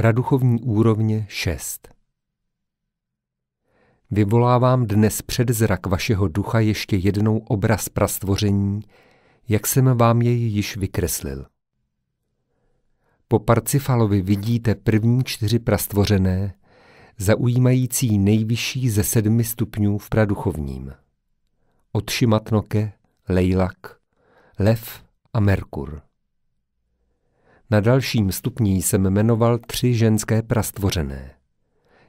Praduchovní úrovně 6. Vyvolávám dnes před zrak vašeho ducha ještě jednou obraz prastvoření, jak jsem vám jej již vykreslil. Po Parcifalovi vidíte první čtyři prastvořené, zaujímající nejvyšší ze sedmi stupňů v praduchovním. Od Šimatnoke, Lejlak, Lev a Merkur. Na dalším stupni jsem jmenoval tři ženské prastvořené.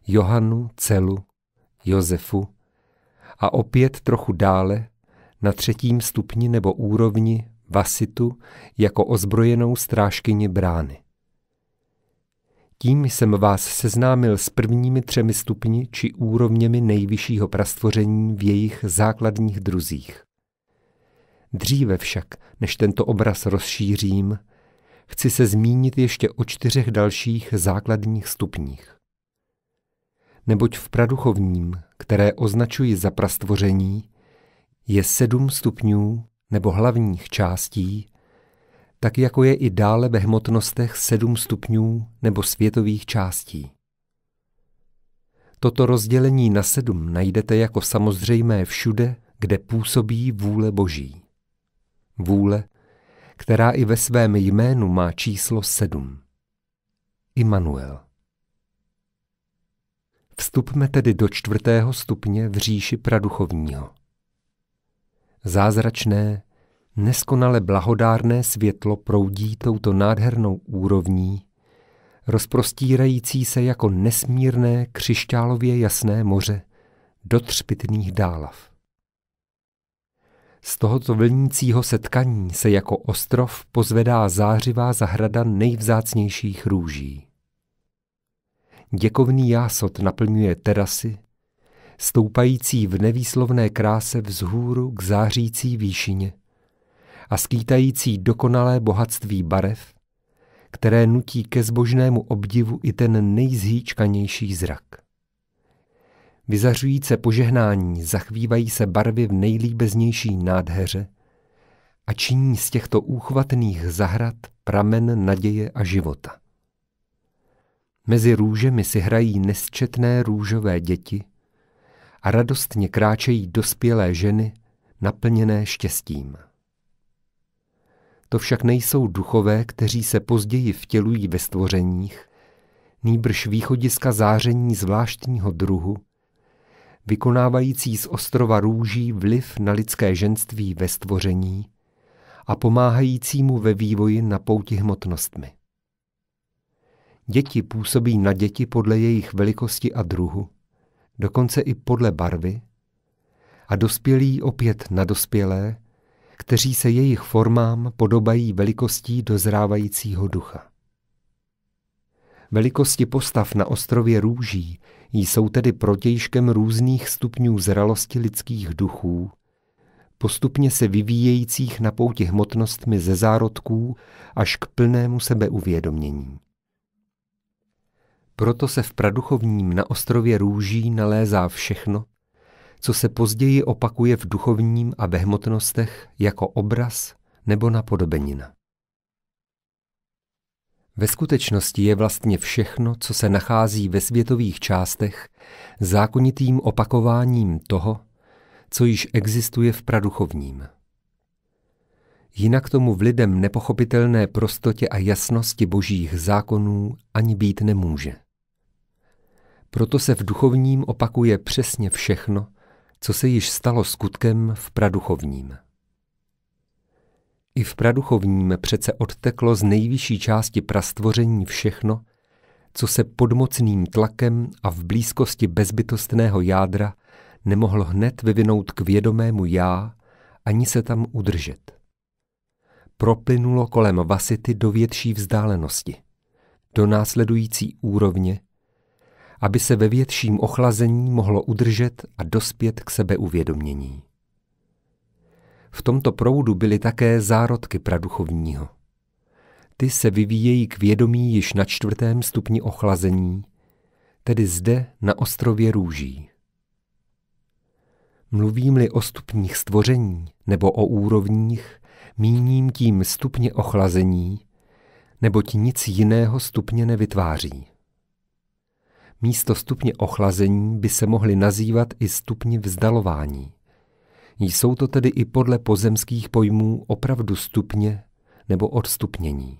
Johanu, Celu, Josefu a opět trochu dále, na třetím stupni nebo úrovni Vasitu jako ozbrojenou strážkyni brány. Tím jsem vás seznámil s prvními třemi stupni či úrovněmi nejvyššího prastvoření v jejich základních druzích. Dříve však, než tento obraz rozšířím, chci se zmínit ještě o čtyřech dalších základních stupních. Neboť v praduchovním, které označuji za prastvoření, je sedm stupňů nebo hlavních částí, tak jako je i dále ve hmotnostech sedm stupňů nebo světových částí. Toto rozdělení na sedm najdete jako samozřejmé všude, kde působí vůle Boží. Vůle, která i ve svém jménu má číslo sedm. Immanuel. Vstupme tedy do čtvrtého stupně v říši praduchovního. Zázračné, neskonale blahodárné světlo proudí touto nádhernou úrovní, rozprostírající se jako nesmírné křišťálově jasné moře do třpitných dálav. Z tohoto vlnícího setkaní se jako ostrov pozvedá zářivá zahrada nejvzácnějších růží. Děkovný jásot naplňuje terasy, stoupající v nevýslovné kráse vzhůru k zářící výšině a skýtající dokonalé bohatství barev, které nutí ke zbožnému obdivu i ten nejzhýčkanější zrak. Vyzařují se požehnání, zachvívají se barvy v nejlíbeznější nádheře a činí z těchto úchvatných zahrad pramen naděje a života. Mezi růžemi si hrají nesčetné růžové děti a radostně kráčejí dospělé ženy, naplněné štěstím. To však nejsou duchové, kteří se později vtělují ve stvořeních, nýbrž východiska záření zvláštního druhu, vykonávající z ostrova růží vliv na lidské ženství ve stvoření a pomáhajícímu ve vývoji na pouti hmotnostmi. Děti působí na děti podle jejich velikosti a druhu, dokonce i podle barvy, a dospělí opět na dospělé, kteří se jejich formám podobají velikostí dozrávajícího ducha. Velikosti postav na ostrově růží jsou tedy protějškem různých stupňů zralosti lidských duchů, postupně se vyvíjejících na pouti hmotnostmi ze zárodků až k plnému sebeuvědomění. Proto se v praduchovním na ostrově růží nalézá všechno, co se později opakuje v duchovním a ve hmotnostech jako obraz nebo napodobenina. Ve skutečnosti je vlastně všechno, co se nachází ve světových částech, zákonitým opakováním toho, co již existuje v praduchovním. Jinak tomu v lidem nepochopitelné prostotě a jasnosti božích zákonů ani být nemůže. Proto se v duchovním opakuje přesně všechno, co se již stalo skutkem v praduchovním. I v praduchovním přece odteklo z nejvyšší části prastvoření všechno, co se pod mocným tlakem a v blízkosti bezbytostného jádra nemohlo hned vyvinout k vědomému já, ani se tam udržet. Proplynulo kolem Vasity do větší vzdálenosti, do následující úrovně, aby se ve větším ochlazení mohlo udržet a dospět k sebeuvědomění. V tomto proudu byly také zárodky praduchovního. Ty se vyvíjejí k vědomí již na čtvrtém stupni ochlazení, tedy zde na ostrově růží. Mluvím-li o stupních stvoření nebo o úrovních, míním tím stupně ochlazení, neboť nic jiného stupně nevytváří. Místo stupně ochlazení by se mohly nazývat i stupně vzdalování. Jsou to tedy i podle pozemských pojmů opravdu stupně nebo odstupnění.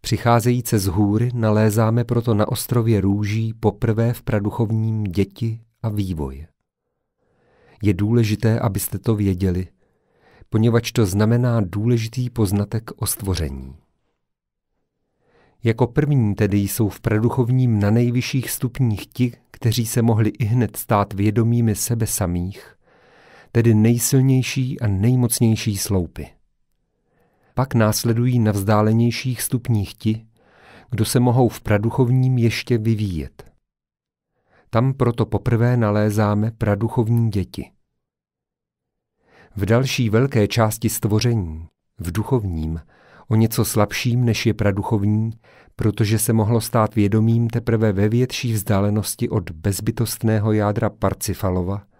Přicházejíce z hůry nalézáme proto na ostrově růží poprvé v praduchovním děti a vývoj. Je důležité, abyste to věděli, poněvadž to znamená důležitý poznatek o stvoření. Jako první tedy jsou v praduchovním na nejvyšších stupních ti, kteří se mohli i hned stát vědomými sebe samých tedy nejsilnější a nejmocnější sloupy. Pak následují na vzdálenějších stupních ti, kdo se mohou v praduchovním ještě vyvíjet. Tam proto poprvé nalézáme praduchovní děti. V další velké části stvoření, v duchovním, o něco slabším než je praduchovní, protože se mohlo stát vědomím teprve ve větší vzdálenosti od bezbytostného jádra Parcifalova –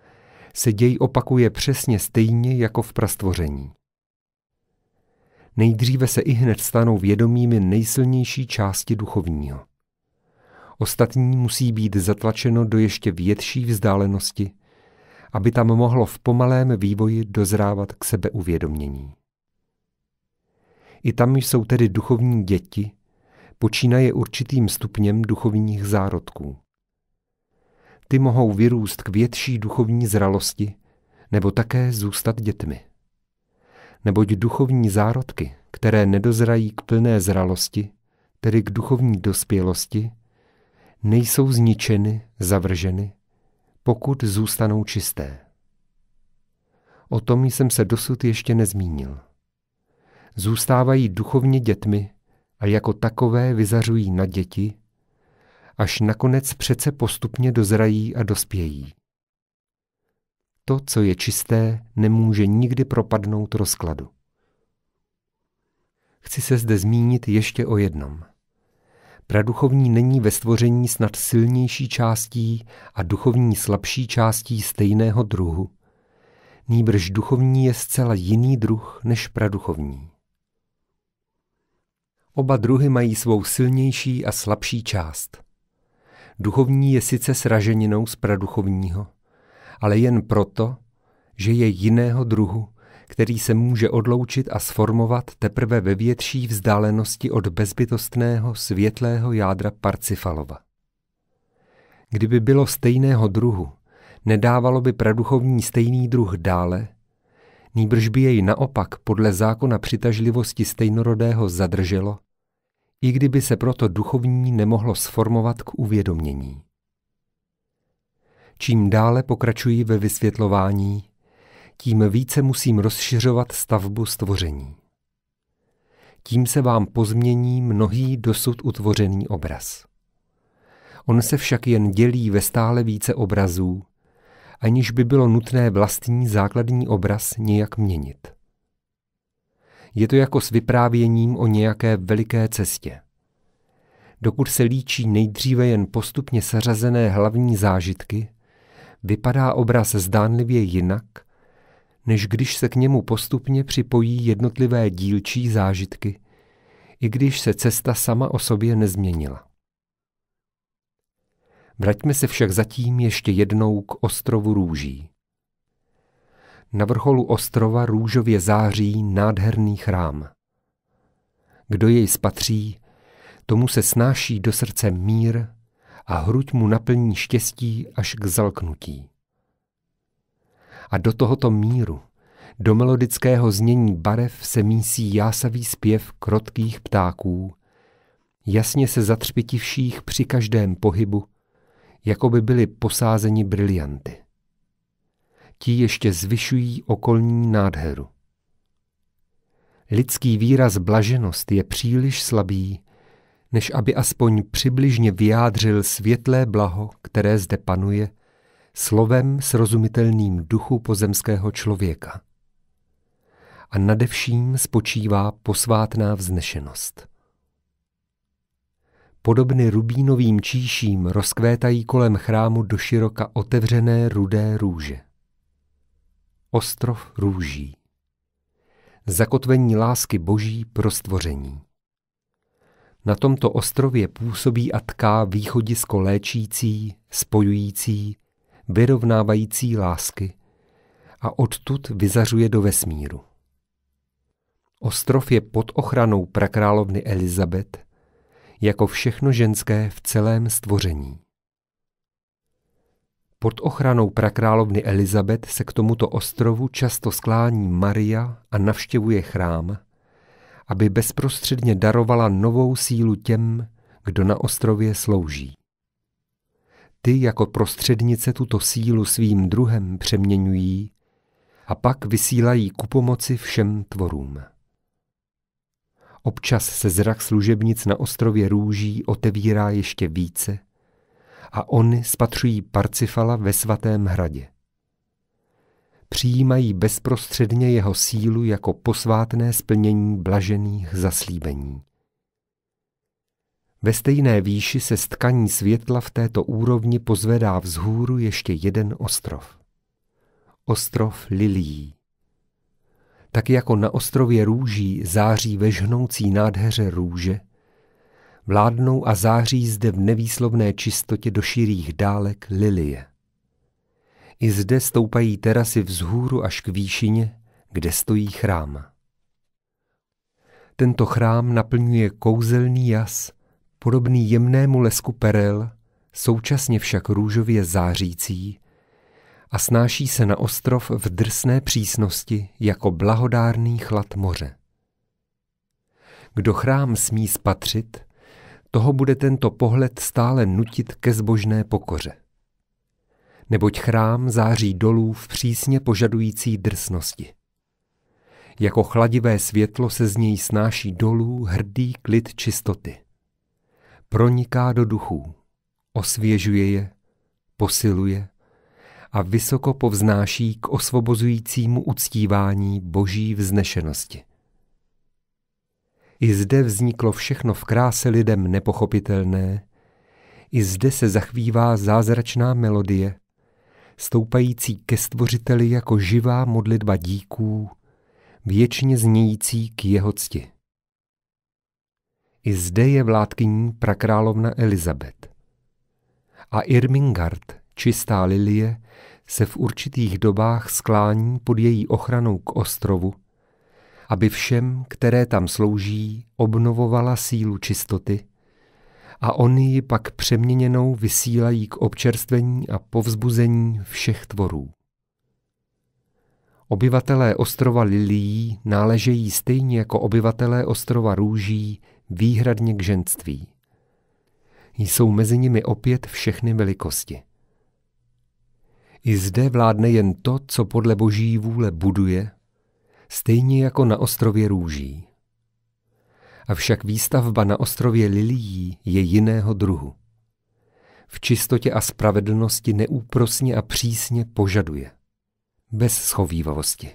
se děj opakuje přesně stejně jako v prastvoření. Nejdříve se i hned stanou vědomými nejsilnější části duchovního. Ostatní musí být zatlačeno do ještě větší vzdálenosti, aby tam mohlo v pomalém vývoji dozrávat k sebeuvědomění. I tam jsou tedy duchovní děti, počínaje určitým stupněm duchovních zárodků ty mohou vyrůst k větší duchovní zralosti nebo také zůstat dětmi. Neboť duchovní zárodky, které nedozrají k plné zralosti, tedy k duchovní dospělosti, nejsou zničeny, zavrženy, pokud zůstanou čisté. O tom jsem se dosud ještě nezmínil. Zůstávají duchovně dětmi a jako takové vyzařují na děti, až nakonec přece postupně dozrají a dospějí. To, co je čisté, nemůže nikdy propadnout rozkladu. Chci se zde zmínit ještě o jednom. Praduchovní není ve stvoření snad silnější částí a duchovní slabší částí stejného druhu. Nýbrž duchovní je zcela jiný druh než praduchovní. Oba druhy mají svou silnější a slabší část. Duchovní je sice sraženinou z praduchovního, ale jen proto, že je jiného druhu, který se může odloučit a sformovat teprve ve větší vzdálenosti od bezbytostného světlého jádra Parcifalova. Kdyby bylo stejného druhu, nedávalo by praduchovní stejný druh dále, nýbrž by jej naopak podle zákona přitažlivosti stejnorodého zadrželo i kdyby se proto duchovní nemohlo sformovat k uvědomění. Čím dále pokračuji ve vysvětlování, tím více musím rozšiřovat stavbu stvoření. Tím se vám pozmění mnohý dosud utvořený obraz. On se však jen dělí ve stále více obrazů, aniž by bylo nutné vlastní základní obraz nějak měnit. Je to jako s vyprávěním o nějaké veliké cestě. Dokud se líčí nejdříve jen postupně seřazené hlavní zážitky, vypadá obraz zdánlivě jinak, než když se k němu postupně připojí jednotlivé dílčí zážitky, i když se cesta sama o sobě nezměnila. Vraťme se však zatím ještě jednou k ostrovu růží na vrcholu ostrova růžově září nádherný chrám. Kdo jej spatří, tomu se snáší do srdce mír a hruď mu naplní štěstí až k zalknutí. A do tohoto míru, do melodického znění barev se mísí jásavý zpěv krotkých ptáků, jasně se zatřpitivších při každém pohybu, jako by byly posázeni brilianty ti ještě zvyšují okolní nádheru. Lidský výraz blaženost je příliš slabý, než aby aspoň přibližně vyjádřil světlé blaho, které zde panuje, slovem srozumitelným duchu pozemského člověka. A nadevším spočívá posvátná vznešenost. Podobny rubínovým číším rozkvétají kolem chrámu doširoka otevřené rudé růže. Ostrov růží. Zakotvení lásky boží pro stvoření. Na tomto ostrově působí a tká východisko léčící, spojující, vyrovnávající lásky a odtud vyzařuje do vesmíru. Ostrov je pod ochranou prakrálovny Elizabet, jako všechno ženské v celém stvoření. Pod ochranou prakrálovny Elizabet se k tomuto ostrovu často sklání Maria a navštěvuje chrám, aby bezprostředně darovala novou sílu těm, kdo na ostrově slouží. Ty jako prostřednice tuto sílu svým druhem přeměňují a pak vysílají ku pomoci všem tvorům. Občas se zrak služebnic na ostrově růží otevírá ještě více a oni spatřují Parcifala ve svatém hradě. Přijímají bezprostředně jeho sílu jako posvátné splnění blažených zaslíbení. Ve stejné výši se stkaní světla v této úrovni pozvedá vzhůru ještě jeden ostrov. Ostrov lilií. Tak jako na ostrově růží září vežhnoucí nádheře růže – vládnou a září zde v nevýslovné čistotě do širých dálek lilie. I zde stoupají terasy vzhůru až k výšině, kde stojí chrám. Tento chrám naplňuje kouzelný jas, podobný jemnému lesku perel, současně však růžově zářící, a snáší se na ostrov v drsné přísnosti jako blahodárný chlad moře. Kdo chrám smí spatřit, toho bude tento pohled stále nutit ke zbožné pokoře. Neboť chrám září dolů v přísně požadující drsnosti. Jako chladivé světlo se z něj snáší dolů hrdý klid čistoty. Proniká do duchů, osvěžuje je, posiluje a vysoko povznáší k osvobozujícímu uctívání boží vznešenosti. I zde vzniklo všechno v kráse lidem nepochopitelné. I zde se zachvívá zázračná melodie, stoupající ke stvořiteli jako živá modlitba díků, věčně znějící k jeho cti. I zde je vládkyní prakrálovna Elizabet. A Irmingard, čistá lilie, se v určitých dobách sklání pod její ochranou k ostrovu, aby všem, které tam slouží, obnovovala sílu čistoty a oni ji pak přeměněnou vysílají k občerstvení a povzbuzení všech tvorů. Obyvatelé ostrova Lilií náležejí stejně jako obyvatelé ostrova Růží výhradně k ženství. Jsou mezi nimi opět všechny velikosti. I zde vládne jen to, co podle boží vůle buduje stejně jako na ostrově růží. Avšak výstavba na ostrově lilií je jiného druhu. V čistotě a spravedlnosti neúprosně a přísně požaduje. Bez schovývavosti.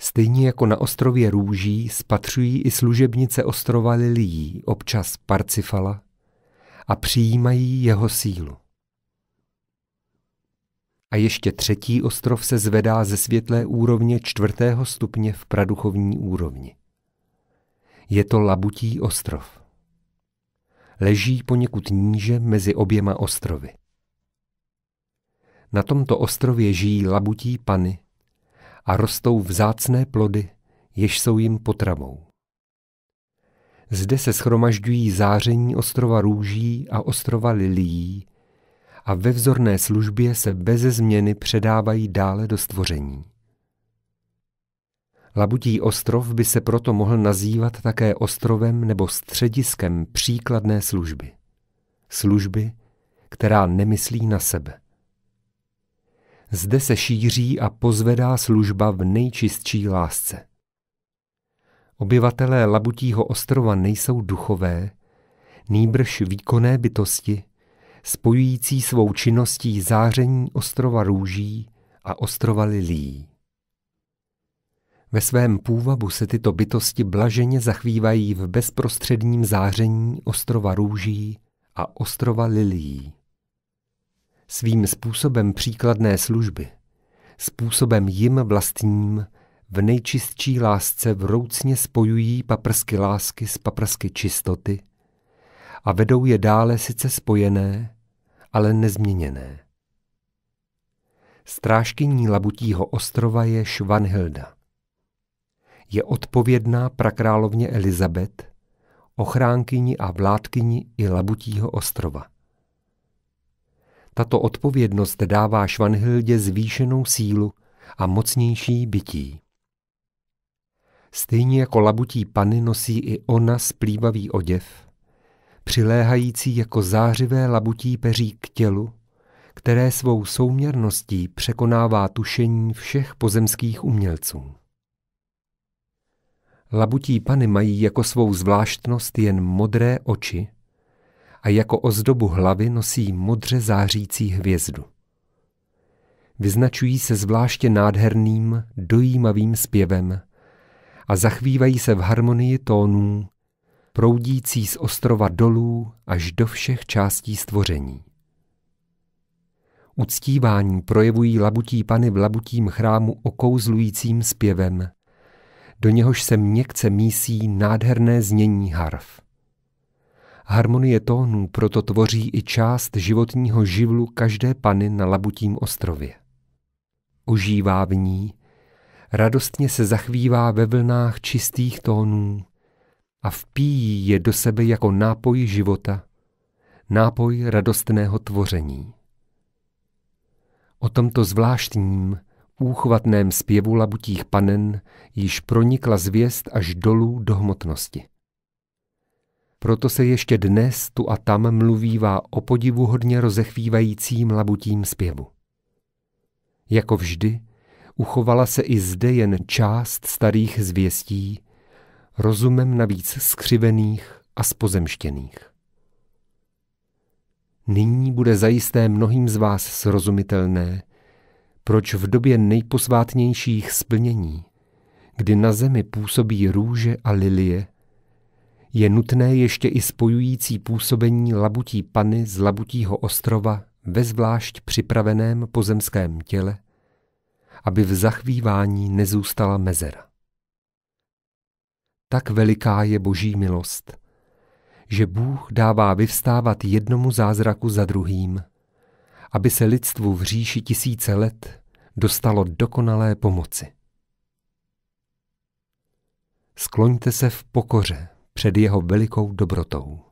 Stejně jako na ostrově růží spatřují i služebnice ostrova lilií občas Parcifala a přijímají jeho sílu a ještě třetí ostrov se zvedá ze světlé úrovně čtvrtého stupně v praduchovní úrovni. Je to Labutí ostrov. Leží poněkud níže mezi oběma ostrovy. Na tomto ostrově žijí labutí pany a rostou vzácné plody, jež jsou jim potravou. Zde se schromažďují záření ostrova růží a ostrova lilií, a ve vzorné službě se beze změny předávají dále do stvoření. Labutí ostrov by se proto mohl nazývat také ostrovem nebo střediskem příkladné služby. Služby, která nemyslí na sebe. Zde se šíří a pozvedá služba v nejčistší lásce. Obyvatelé Labutího ostrova nejsou duchové, nýbrž výkonné bytosti, spojující svou činností záření ostrova růží a ostrova lilí. Ve svém půvabu se tyto bytosti blaženě zachvívají v bezprostředním záření ostrova růží a ostrova lilí. Svým způsobem příkladné služby, způsobem jim vlastním, v nejčistší lásce vroucně spojují paprsky lásky s paprsky čistoty a vedou je dále sice spojené, ale nezměněné. Strážkyní Labutího ostrova je Švanhilda. Je odpovědná prakrálovně Elizabet, ochránkyni a vládkyni i Labutího ostrova. Tato odpovědnost dává Švanhildě zvýšenou sílu a mocnější bytí. Stejně jako labutí pany nosí i ona splývavý oděv, přiléhající jako zářivé labutí peří k tělu, které svou souměrností překonává tušení všech pozemských umělců. Labutí pany mají jako svou zvláštnost jen modré oči a jako ozdobu hlavy nosí modře zářící hvězdu. Vyznačují se zvláště nádherným, dojímavým zpěvem a zachvívají se v harmonii tónů, proudící z ostrova dolů až do všech částí stvoření. Uctívání projevují labutí pany v labutím chrámu okouzlujícím zpěvem, do něhož se měkce mísí nádherné znění harf. Harmonie tónů proto tvoří i část životního živlu každé pany na labutím ostrově. Ožívá v ní, radostně se zachvívá ve vlnách čistých tónů, a vpíjí je do sebe jako nápoj života, nápoj radostného tvoření. O tomto zvláštním, úchvatném zpěvu labutích panen již pronikla zvěst až dolů do hmotnosti. Proto se ještě dnes tu a tam mluvívá o hodně rozechvívajícím labutím zpěvu. Jako vždy, uchovala se i zde jen část starých zvěstí, rozumem navíc skřivených a spozemštěných. Nyní bude zajisté mnohým z vás srozumitelné, proč v době nejposvátnějších splnění, kdy na zemi působí růže a lilie, je nutné ještě i spojující působení labutí pany z labutího ostrova ve zvlášť připraveném pozemském těle, aby v zachvívání nezůstala mezera. Tak veliká je boží milost, že Bůh dává vyvstávat jednomu zázraku za druhým, aby se lidstvu v říši tisíce let dostalo dokonalé pomoci. Skloňte se v pokoře před jeho velikou dobrotou.